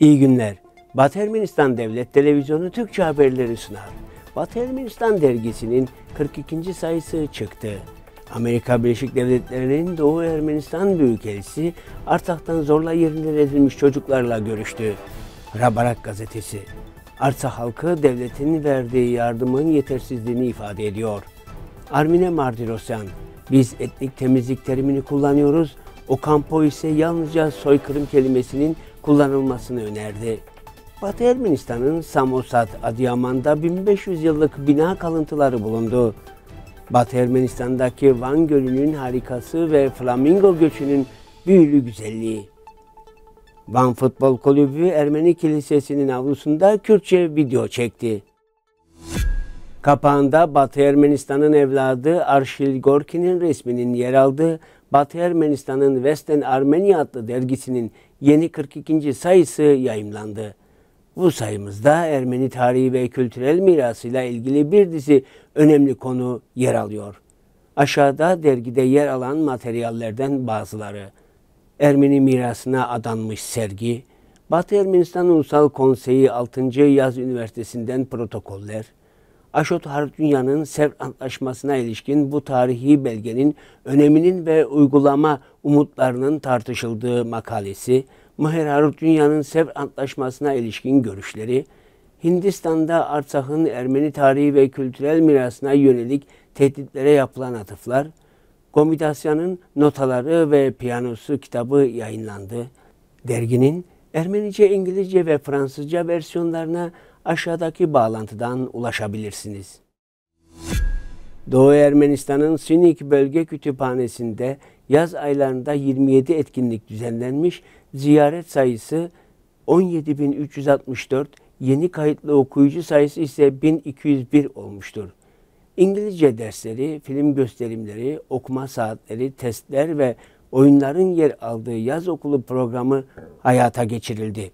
İyi günler. Batı Ermenistan Devlet Televizyonu Türkçe haberleri sunar. Batı Ermenistan dergisinin 42. sayısı çıktı. Amerika Birleşik Devletleri'nin Doğu Ermenistan Büyükelçisi Artsak'tan zorla yerinden edilmiş çocuklarla görüştü. Rabarak gazetesi. Artsakh halkı devletin verdiği yardımın yetersizliğini ifade ediyor. Armine Mardirosyan, biz etnik temizlik terimini kullanıyoruz, O kampo ise yalnızca soykırım kelimesinin kullanılmasını önerdi. Batı Ermenistan'ın Samosat Adıyaman'da 1500 yıllık bina kalıntıları bulundu. Batı Ermenistan'daki Van Gölü'nün harikası ve flamingo göçünün büyülü güzelliği. Van Futbol Kulübü Ermeni Kilisesi'nin avlusunda Kürtçe video çekti. Kapağında Batı Ermenistan'ın evladı Arşil Gorki'nin resminin yer aldığı Batı Ermenistan'ın Western Armenia adlı dergisinin yeni 42. sayısı yayımlandı. Bu sayımızda Ermeni tarihi ve kültürel mirasıyla ilgili bir dizi önemli konu yer alıyor. Aşağıda dergide yer alan materyallerden bazıları. Ermeni mirasına adanmış sergi, Batı Ermenistan Ulusal Konseyi 6. Yaz Üniversitesi'nden protokoller, Aşot Harp Dünya'nın Sevr Antlaşması'na ilişkin bu tarihi belgenin öneminin ve uygulama umutlarının tartışıldığı makalesi, Mahir Harp Dünya'nın Sevr Antlaşması'na ilişkin görüşleri, Hindistan'da Artsak'ın Ermeni tarihi ve kültürel mirasına yönelik tehditlere yapılan atıflar, Komidasya'nın notaları ve piyanosu kitabı yayınlandı. Derginin Ermenice, İngilizce ve Fransızca versiyonlarına aşağıdaki bağlantıdan ulaşabilirsiniz. Doğu Ermenistan'ın Sinik Bölge Kütüphanesi'nde yaz aylarında 27 etkinlik düzenlenmiş, ziyaret sayısı 17.364, yeni kayıtlı okuyucu sayısı ise 1201 olmuştur. İngilizce dersleri, film gösterimleri, okuma saatleri, testler ve oyunların yer aldığı yaz okulu programı hayata geçirildi.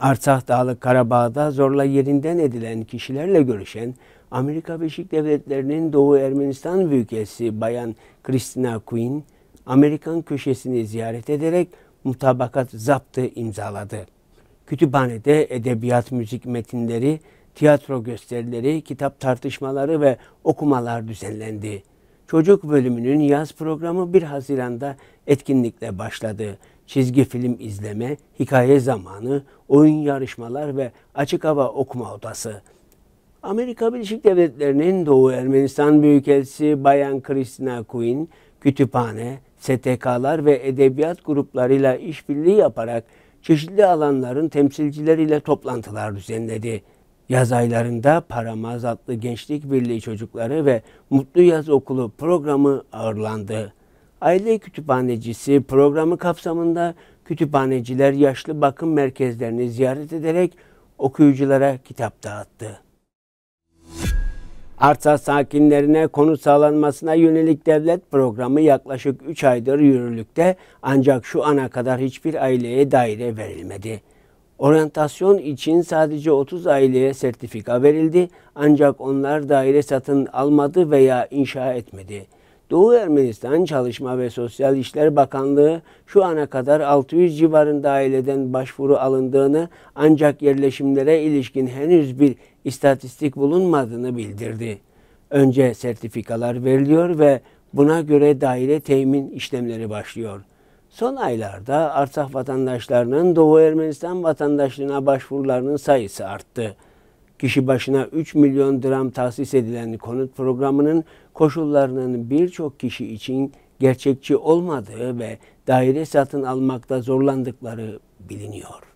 Artsakh Dağlı Karabağ'da zorla yerinden edilen kişilerle görüşen Amerika Birleşik Devletleri'nin Doğu Ermenistan Büyükelçisi Bayan Christina Quinn, Amerikan köşesini ziyaret ederek mutabakat zaptı imzaladı. Kütüphanede edebiyat, müzik metinleri, tiyatro gösterileri, kitap tartışmaları ve okumalar düzenlendi. Çocuk bölümünün yaz programı 1 Haziran'da etkinlikle başladı çizgi film izleme, hikaye zamanı, oyun yarışmalar ve açık hava okuma odası. Amerika Birleşik Devletleri'nin Doğu Ermenistan Büyükelçisi Bayan Kristina Quinn, kütüphane, STK'lar ve edebiyat gruplarıyla işbirliği yaparak çeşitli alanların temsilcileriyle toplantılar düzenledi. Yaz aylarında Paramaz adlı Gençlik Birliği çocukları ve Mutlu Yaz Okulu programı ağırlandı. Aile kütüphanecisi programı kapsamında kütüphaneciler yaşlı bakım merkezlerini ziyaret ederek okuyuculara kitap dağıttı. Arsa sakinlerine konut sağlanmasına yönelik devlet programı yaklaşık 3 aydır yürürlükte ancak şu ana kadar hiçbir aileye daire verilmedi. Orientasyon için sadece 30 aileye sertifika verildi ancak onlar daire satın almadı veya inşa etmedi. Doğu Ermenistan Çalışma ve Sosyal İşler Bakanlığı şu ana kadar 600 civarında aileden başvuru alındığını ancak yerleşimlere ilişkin henüz bir istatistik bulunmadığını bildirdi. Önce sertifikalar veriliyor ve buna göre daire temin işlemleri başlıyor. Son aylarda Artsakh vatandaşlarının Doğu Ermenistan vatandaşlığına başvurularının sayısı arttı kişi başına 3 milyon dram tahsis edilen konut programının koşullarının birçok kişi için gerçekçi olmadığı ve daire satın almakta zorlandıkları biliniyor.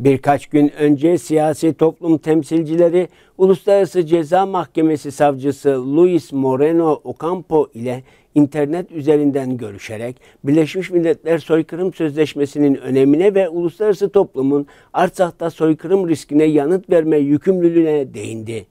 Birkaç gün önce siyasi toplum temsilcileri Uluslararası Ceza Mahkemesi savcısı Luis Moreno Ocampo ile internet üzerinden görüşerek Birleşmiş Milletler Soykırım Sözleşmesi'nin önemine ve uluslararası toplumun Arsah'ta soykırım riskine yanıt verme yükümlülüğüne değindi.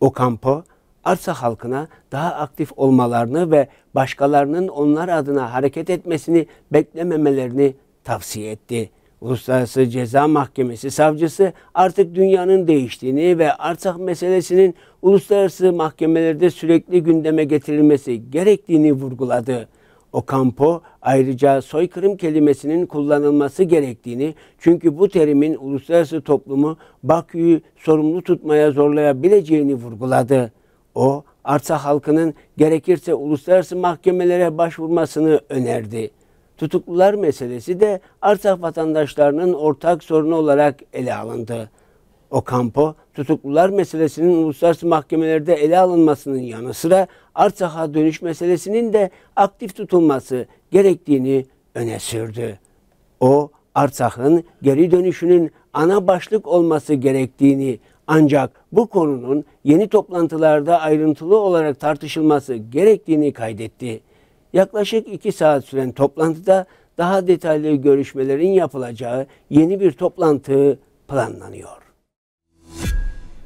Ocampo, Arsa halkına daha aktif olmalarını ve başkalarının onlar adına hareket etmesini beklememelerini tavsiye etti. Uluslararası Ceza Mahkemesi savcısı artık dünyanın değiştiğini ve Arsak meselesinin uluslararası mahkemelerde sürekli gündeme getirilmesi gerektiğini vurguladı. Ocampo ayrıca soykırım kelimesinin kullanılması gerektiğini çünkü bu terimin uluslararası toplumu Bakü'yü sorumlu tutmaya zorlayabileceğini vurguladı. O, Arsa halkının gerekirse uluslararası mahkemelere başvurmasını önerdi tutuklular meselesi de Arsak vatandaşlarının ortak sorunu olarak ele alındı. O kampo tutuklular meselesinin uluslararası mahkemelerde ele alınmasının yanı sıra Arsak'a dönüş meselesinin de aktif tutulması gerektiğini öne sürdü. O Arsak'ın geri dönüşünün ana başlık olması gerektiğini ancak bu konunun yeni toplantılarda ayrıntılı olarak tartışılması gerektiğini kaydetti. Yaklaşık iki saat süren toplantıda daha detaylı görüşmelerin yapılacağı yeni bir toplantı planlanıyor.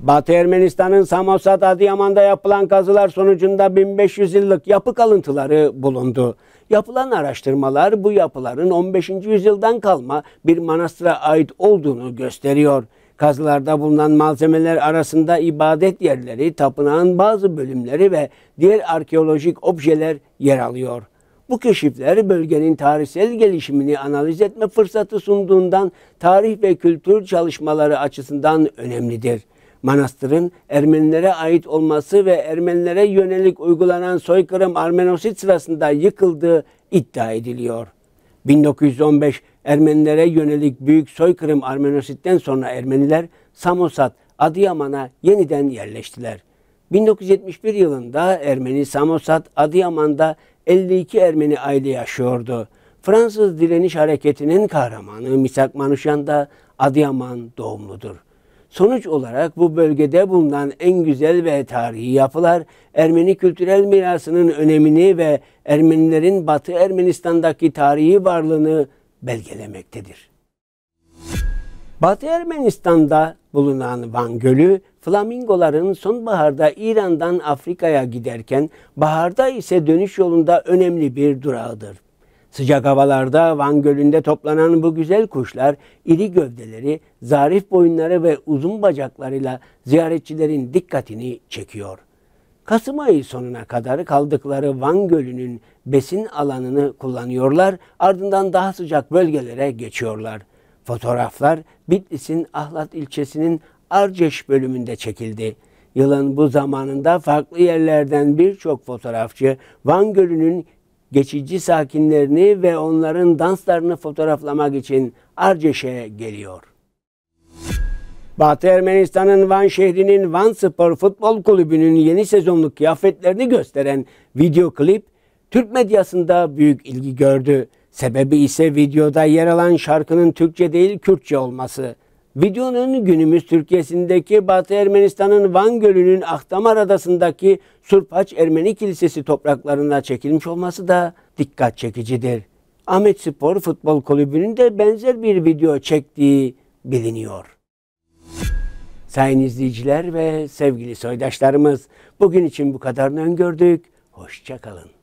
Batı Ermenistan'ın Samosat Adıyaman'da yapılan kazılar sonucunda 1500 yıllık yapı kalıntıları bulundu. Yapılan araştırmalar bu yapıların 15. yüzyıldan kalma bir manastıra ait olduğunu gösteriyor. Kazılarda bulunan malzemeler arasında ibadet yerleri, tapınağın bazı bölümleri ve diğer arkeolojik objeler yer alıyor. Bu keşifler bölgenin tarihsel gelişimini analiz etme fırsatı sunduğundan tarih ve kültür çalışmaları açısından önemlidir. Manastırın Ermenilere ait olması ve Ermenilere yönelik uygulanan soykırım Armenosit sırasında yıkıldığı iddia ediliyor. 1915 Ermenilere yönelik büyük soykırım Armenositten sonra Ermeniler Samosat, Adıyaman'a yeniden yerleştiler. 1971 yılında Ermeni Samosat, Adıyaman'da 52 Ermeni aile yaşıyordu. Fransız direniş hareketinin kahramanı Misak Manuşyan da Adıyaman doğumludur. Sonuç olarak bu bölgede bulunan en güzel ve tarihi yapılar Ermeni kültürel mirasının önemini ve Ermenilerin Batı Ermenistan'daki tarihi varlığını belgelemektedir. Batı Ermenistan'da bulunan Van Gölü, flamingoların sonbaharda İran'dan Afrika'ya giderken baharda ise dönüş yolunda önemli bir durağıdır. Sıcak havalarda Van Gölü'nde toplanan bu güzel kuşlar iri gövdeleri, zarif boyunları ve uzun bacaklarıyla ziyaretçilerin dikkatini çekiyor. Kasım ayı sonuna kadar kaldıkları Van Gölü'nün besin alanını kullanıyorlar, ardından daha sıcak bölgelere geçiyorlar. Fotoğraflar Bitlis'in Ahlat ilçesinin Arceş bölümünde çekildi. Yılın bu zamanında farklı yerlerden birçok fotoğrafçı Van Gölü'nün geçici sakinlerini ve onların danslarını fotoğraflamak için Arceş'e geliyor. Batı Ermenistan'ın Van şehrinin Van Spor Futbol Kulübü'nün yeni sezonluk kıyafetlerini gösteren video klip Türk medyasında büyük ilgi gördü. Sebebi ise videoda yer alan şarkının Türkçe değil Kürtçe olması. Videonun günümüz Türkiye'sindeki Batı Ermenistan'ın Van Gölü'nün Ahtamar Adası'ndaki Surpaç Ermeni Kilisesi topraklarına çekilmiş olması da dikkat çekicidir. Ahmet Spor Futbol Kulübü'nün de benzer bir video çektiği biliniyor. Sayın izleyiciler ve sevgili soydaşlarımız bugün için bu kadarını öngördük. Hoşçakalın.